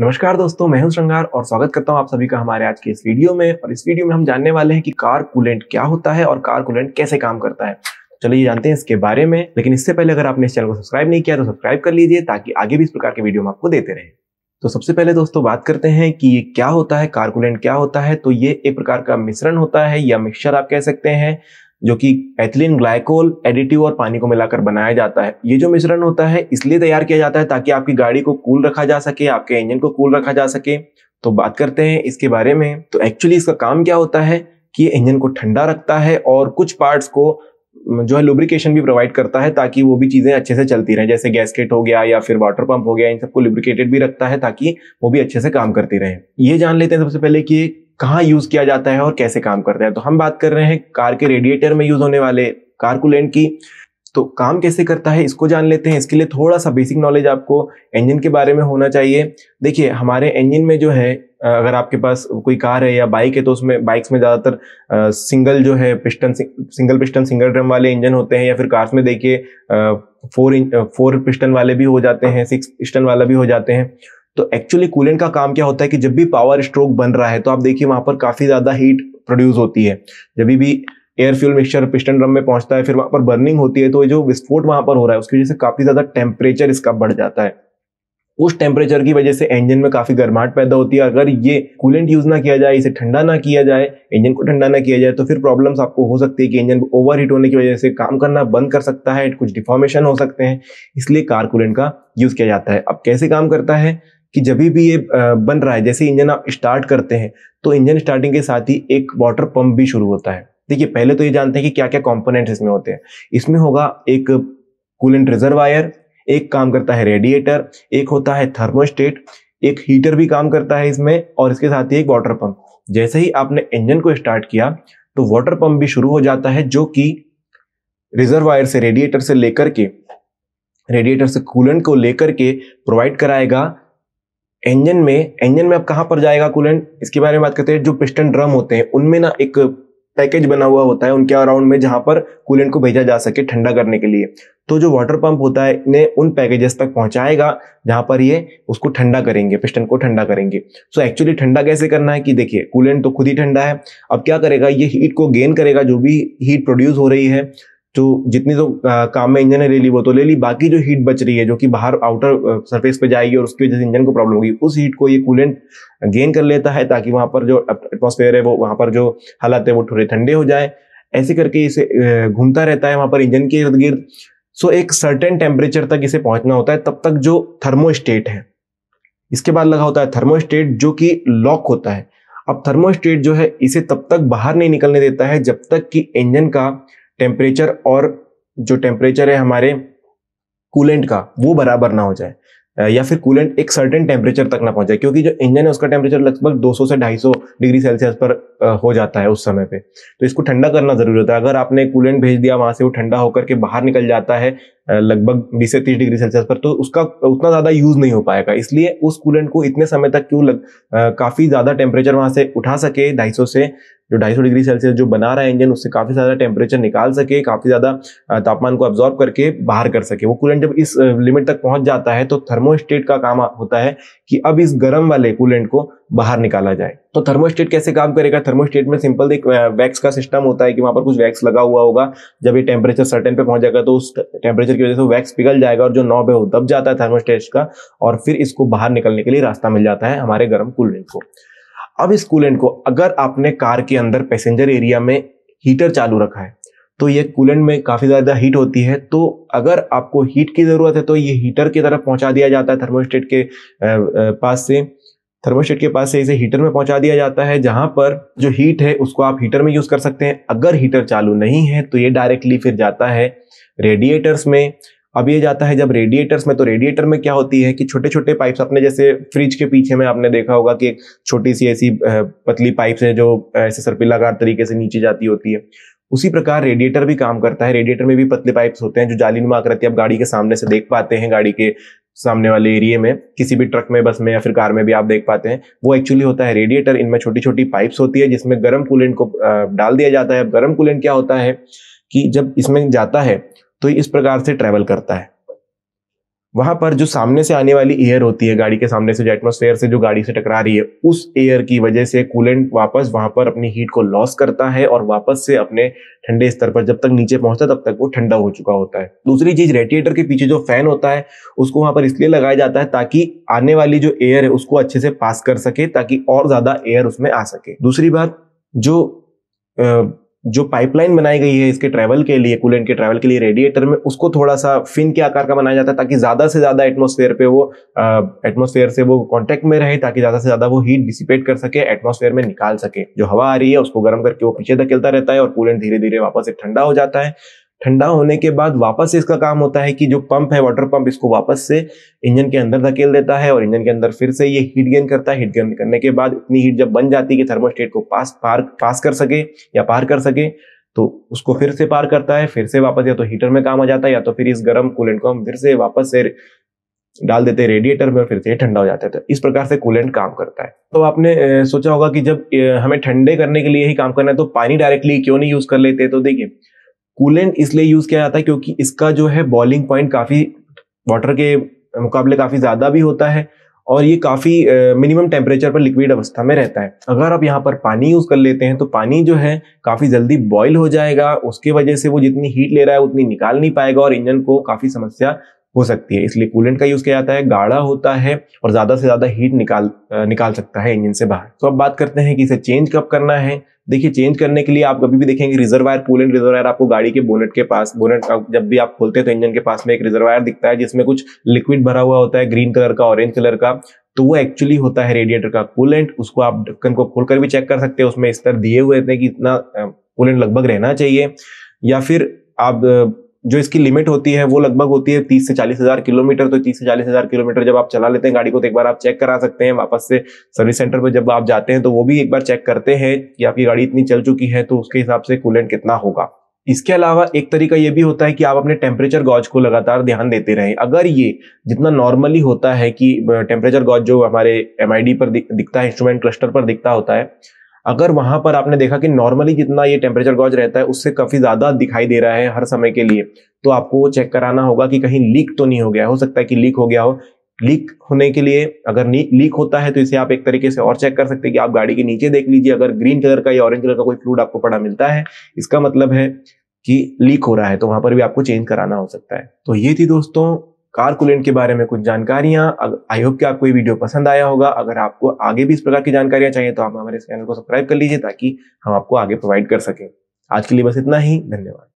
नमस्कार दोस्तों मैं हूं श्रृंगार और स्वागत करता हूं आप सभी का हमारे आज के इस वीडियो में और इस वीडियो में हम जानने वाले हैं कि कार कूलेंट क्या होता है और कार कूलेंट कैसे काम करता है तो चलिए जानते हैं इसके बारे में लेकिन इससे पहले अगर आपने इस चैनल को सब्सक्राइब नहीं किया तो सब्सक्राइब कर लीजिए ताकि आगे भी इस प्रकार के वीडियो हम आपको देते रहे तो सबसे पहले दोस्तों बात करते हैं कि ये क्या होता है कार्कुलेंट क्या होता है तो ये एक प्रकार का मिश्रण होता है या मिक्सचर आप कह सकते हैं जो कि एथिलीन ग्लाइकोल एडिटिव और पानी को मिलाकर बनाया जाता है ये जो मिश्रण होता है इसलिए तैयार किया जाता है ताकि आपकी गाड़ी को कूल रखा जा सके आपके इंजन को कूल रखा जा सके तो बात करते हैं इसके बारे में तो एक्चुअली इसका काम क्या होता है कि इंजन को ठंडा रखता है और कुछ पार्ट्स को जो है लुब्रिकेशन भी प्रोवाइड करता है ताकि वो भी चीज़ें अच्छे से चलती रहें जैसे गैसकेट हो गया या फिर वाटर पंप हो गया इन सबको लुब्रिकेटेड भी रखता है ताकि वो भी अच्छे से काम करती रहे ये जान लेते हैं सबसे पहले कि कहाँ यूज किया जाता है और कैसे काम करता है तो हम बात कर रहे हैं कार के रेडिएटर में यूज होने वाले कारकुलेंट की तो काम कैसे करता है इसको जान लेते हैं इसके लिए थोड़ा सा बेसिक नॉलेज आपको इंजन के बारे में होना चाहिए देखिए हमारे इंजन में जो है अगर आपके पास कोई कार है या बाइक है तो उसमें बाइक्स में ज़्यादातर सिंगल जो है piston single piston single drum वाले इंजन होते हैं या फिर कार्स में देखिए फोर इंच फोर पिस्टन वाले भी हो जाते हैं सिक्स पिस्टन वाला भी हो जाते हैं तो एक्चुअली कूलेंट का काम क्या होता है कि जब भी पावर स्ट्रोक बन रहा है तो आप देखिए वहां पर काफी ज्यादा हीट प्रोड्यूस होती है जब भी air fuel mixture piston drum में पहुंचता है फिर वहां पर बर्निंग होती है तो जो विस्फोट वहां पर हो रहा है उसकी वजह से काफी ज्यादा टेम्परेचर इसका बढ़ जाता है उस टेम्परेचर की वजह से इंजन में काफी गर्माहट पैदा होती है अगर ये कूलेंट यूज ना किया जाए इसे ठंडा ना किया जाए इंजन को ठंडा ना किया जाए तो फिर प्रॉब्लम्स आपको हो सकती है कि इंजन ओवर हीट होने की वजह से काम करना बंद कर सकता है कुछ डिफॉर्मेशन हो सकते हैं इसलिए कार कूलेंट का यूज किया जाता है अब कैसे काम करता है कि जब भी ये बन रहा है जैसे इंजन आप स्टार्ट करते हैं तो इंजन स्टार्टिंग के साथ ही एक वाटर पंप भी शुरू होता है देखिए पहले तो ये जानते हैं कि क्या क्या कॉम्पोनेंट इसमें होते हैं इसमें होगा एक कूलेंट रिजर्वायर एक काम करता है रेडिएटर एक होता है थर्मोस्टेट एक हीटर भी काम करता है इसमें और इसके साथ ही एक वाटर पंप जैसे ही आपने इंजन को स्टार्ट किया तो वाटर पंप भी शुरू हो जाता है जो कि रिजर्वायर से रेडिएटर से लेकर के रेडिएटर से कूलेंट को लेकर के प्रोवाइड कराएगा इंजन में इंजन में अब कहाँ पर जाएगा कूलेंट इसके बारे में बात करते हैं जो पिस्टन ड्रम होते हैं उनमें ना एक पैकेज बना हुआ होता है उनके अराउंड में जहां पर कूलेंट को भेजा जा सके ठंडा करने के लिए तो जो वाटर पंप होता है इन्हें उन पैकेजेस तक पहुंचाएगा जहां पर ये उसको ठंडा करेंगे पिस्टन को ठंडा करेंगे सो एक्चुअली ठंडा कैसे करना है कि देखिए कूलेंट तो खुद ही ठंडा है अब क्या करेगा ये हीट को गेन करेगा जो भी हीट प्रोड्यूस हो रही है जो जितनी तो काम में इंजन है ले ली वो तो ले ली बाकी जो हीट बच रही है जो कि बाहर आउटर सरफेस पे जाएगी और उसकी वजह से इंजन को प्रॉब्लम होगी उस हीट को ये कूलेंट गेन कर लेता है ताकि वहाँ पर जो एटमोसफेयर है वो वहाँ पर जो हालात है वो थोड़े ठंडे हो जाए ऐसे करके इसे घूमता रहता है वहाँ पर इंजन के इर्द गिर्द सो एक सर्टेन टेम्परेचर तक इसे पहुँचना होता है तब तक जो थर्मोस्टेट है इसके बाद लगा होता है थर्मोस्टेट जो कि लॉक होता है अब थर्मोस्टेट जो है इसे तब तक बाहर नहीं निकलने देता है जब तक कि इंजन का टेम्परेचर और जो टेम्परेचर है हमारे कूलेंट का वो बराबर ना हो जाए या फिर कूलेंट एक सर्टेन टेम्परेचर तक ना पहुंचे क्योंकि जो इंजन है उसका टेम्परेचर लगभग 200 से 250 डिग्री सेल्सियस पर हो जाता है उस समय पे तो इसको ठंडा करना जरूरी होता है अगर आपने कूलेंट भेज दिया वहां से वो ठंडा होकर के बाहर निकल जाता है लगभग बीस से तीस डिग्री सेल्सियस पर तो उसका उतना ज़्यादा यूज़ नहीं हो पाएगा इसलिए उस कूलेंट को इतने समय तक क्यों लग काफ़ी ज़्यादा टेम्परेचर वहां से उठा सके ढाई से जो ढाई डिग्री सेल्सियस जो बना रहा है इंजन उससे काफ़ी ज़्यादा टेम्परेचर निकाल सके काफ़ी ज़्यादा तापमान को अब्जॉर्ब करके बाहर कर सके वो कूलेंट जब इस लिमिट तक पहुंच जाता है तो थर्मोस्टेट का काम होता है कि अब इस गर्म वाले कूलेंट को बाहर निकाला जाए तो थर्मोस्टेट कैसे काम करेगा थर्मोस्टेट में सिंपल एक वैक्स का सिस्टम होता है कि वहां पर कुछ वैक्स लगा हुआ होगा जब ये टेम्परेचर सर्टेन पे पहुंच जाएगा तो उस टेम्परेचर की वजह से वैक्स पिघल जाएगा और जो नॉब है वो दब जाता है थर्मोस्टेट का और फिर इसको बाहर निकलने के लिए रास्ता मिल जाता है हमारे गर्म कूलेंट को अब इस कूलेंट को अगर आपने कार के अंदर पैसेंजर एरिया में हीटर चालू रखा है तो ये कूलेंट में काफ़ी ज़्यादा हीट होती है तो अगर आपको हीट की ज़रूरत है तो ये हीटर की तरफ पहुंचा दिया जाता है थर्मोस्टेट के पास से थर्मोस्टेट के पास से इसे हीटर में पहुंचा दिया जाता है जहां पर जो हीट है उसको आप हीटर में यूज कर सकते हैं अगर हीटर चालू नहीं है तो ये डायरेक्टली फिर जाता है रेडिएटर्स में अब ये जाता है जब रेडिएटर्स में तो रेडिएटर में क्या होती है कि छोटे छोटे पाइप्स आपने जैसे फ्रिज के पीछे में आपने देखा होगा कि एक छोटी सी ऐसी पतली पाइप्स है जो ऐसे सरपिलाकार तरीके से नीचे जाती होती है उसी प्रकार रेडिएटर भी काम करता है रेडिएटर में भी पतले पाइप्स होते हैं जो जालीनुमा आकृति आप गाड़ी के सामने से देख पाते हैं गाड़ी के सामने वाले एरिए में किसी भी ट्रक में बस में या फिर कार में भी आप देख पाते हैं वो एक्चुअली होता है रेडिएटर इनमें छोटी छोटी पाइप्स होती है जिसमें गर्म कूलेंट को डाल दिया जाता है गर्म कूलेंट क्या होता है कि जब इसमें जाता है तो इस प्रकार से ट्रैवल करता है वहां पर जो सामने से आने वाली एयर होती है गाड़ी के सामने से जो एटमोसफेयर से जो गाड़ी से टकरा रही है उस एयर की वजह से कूलेंट वापस वहां पर अपनी हीट को लॉस करता है और वापस से अपने ठंडे स्तर पर जब तक नीचे पहुंचता तब तक वो ठंडा हो चुका होता है दूसरी चीज रेडिएटर के पीछे जो फैन होता है उसको वहां पर इसलिए लगाया जाता है ताकि आने वाली जो एयर है उसको अच्छे से पास कर सके ताकि और ज्यादा एयर उसमें आ सके दूसरी बात जो जो पाइपलाइन बनाई गई है इसके ट्रैवल के लिए कूलेंट के ट्रैवल के लिए रेडिएटर में उसको थोड़ा सा फिन के आकार का बनाया जाता है ताकि ज़्यादा से ज़्यादा एटमोसफेयर पे वो एटमोसफेयर से वो कॉन्टेक्ट में रहे ताकि ज़्यादा से ज़्यादा वो हीट डिसिपेट कर सके एटमोसफेयर में निकाल सके जो हवा आ रही है उसको गर्म करके वो पीछे धकेलता रहता है और कूलेंट धीरे धीरे वापस से ठंडा हो जाता है ठंडा होने के बाद वापस से इसका काम होता है कि जो पंप है वाटर पंप इसको वापस से इंजन के अंदर धकेल देता है और इंजन के अंदर फिर से ये हीट गेन करता है हीट गेन करने के बाद इतनी हीट जब बन जाती है कि थर्मोस्टेट को पास पार पास कर सके या पार कर सके तो उसको फिर से पार करता है फिर से वापस या तो हीटर में काम आ जाता है या तो फिर इस गर्म कूलेंट को हम फिर से वापस से डाल देते हैं रेडिएटर में और फिर से ठंडा हो जाता है तो इस प्रकार से कूलेंट काम करता है तो आपने सोचा होगा कि जब हमें ठंडे करने के लिए ही काम करना है तो पानी डायरेक्टली क्यों नहीं यूज कर लेते तो देखिए कूलेंट इसलिए यूज किया जाता है क्योंकि इसका जो है बॉइलिंग पॉइंट काफी वाटर के मुकाबले काफी ज्यादा भी होता है और ये काफ़ी मिनिमम टेम्परेचर पर लिक्विड अवस्था में रहता है अगर आप यहाँ पर पानी यूज़ कर लेते हैं तो पानी जो है काफ़ी जल्दी बॉयल हो जाएगा उसके वजह से वो जितनी हीट ले रहा है उतनी निकाल नहीं पाएगा और इंजन को काफ़ी समस्या हो सकती है इसलिए कूलेंट का यूज किया जाता है गाढ़ा होता है और ज्यादा से ज्यादा हीट निकाल निकाल सकता है इंजन से बाहर तो अब बात करते हैं कि इसे चेंज कब करना है देखिए चेंज करने के लिए आप कभी भी देखेंगे रिजर्वायर कूलेंट रिजर्वायर आपको गाड़ी के बोनेट के पास बोनेट का जब भी आप खोलते हैं तो इंजन के पास में एक रिजर्वायर दिखता है जिसमें कुछ लिक्विड भरा हुआ होता है ग्रीन कलर का ऑरेंज कलर का तो वो एक्चुअली होता है रेडिएटर का कूलेंट उसको आप ढक्कन को खोलकर भी चेक कर सकते हैं उसमें स्तर दिए हुए थे कि इतना कूलेंट लगभग रहना चाहिए या फिर आप जो इसकी लिमिट होती है वो लगभग होती है तीस से चालीस हजार किलोमीटर तो तीस से चालीस हजार किलोमीटर जब आप चला लेते हैं गाड़ी को तो एक बार आप चेक करा सकते हैं वापस से सर्विस सेंटर पर जब आप जाते हैं तो वो भी एक बार चेक करते हैं कि आपकी गाड़ी इतनी चल चुकी है तो उसके हिसाब से कूलेंट कितना होगा इसके अलावा एक तरीका ये भी होता है कि आप अपने टेम्परेचर गॉज को लगातार ध्यान देते रहें अगर ये जितना नॉर्मली होता है कि टेम्परेचर गॉज जो हमारे एम पर दिखता है इंस्ट्रूमेंट क्लस्टर पर दिखता होता है अगर वहां पर आपने देखा कि नॉर्मली जितना ये टेम्परेचर गॉज रहता है उससे काफी ज्यादा दिखाई दे रहा है हर समय के लिए तो आपको चेक कराना होगा कि कहीं लीक तो नहीं हो गया हो सकता है कि लीक हो गया हो लीक होने के लिए अगर लीक होता है तो इसे आप एक तरीके से और चेक कर सकते हैं कि आप गाड़ी के नीचे देख लीजिए अगर ग्रीन कलर का या ऑरेंज कलर का कोई फ्लूड आपको पड़ा मिलता है इसका मतलब है कि लीक हो रहा है तो वहां पर भी आपको चेंज कराना हो सकता है तो ये थी दोस्तों कारकुलेंट के बारे में कुछ जानकारियां आई होप कि आपको ये वीडियो पसंद आया होगा अगर आपको आगे भी इस प्रकार की जानकारियां चाहिए तो आप हमारे चैनल को सब्सक्राइब कर लीजिए ताकि हम आपको आगे प्रोवाइड कर सकें आज के लिए बस इतना ही धन्यवाद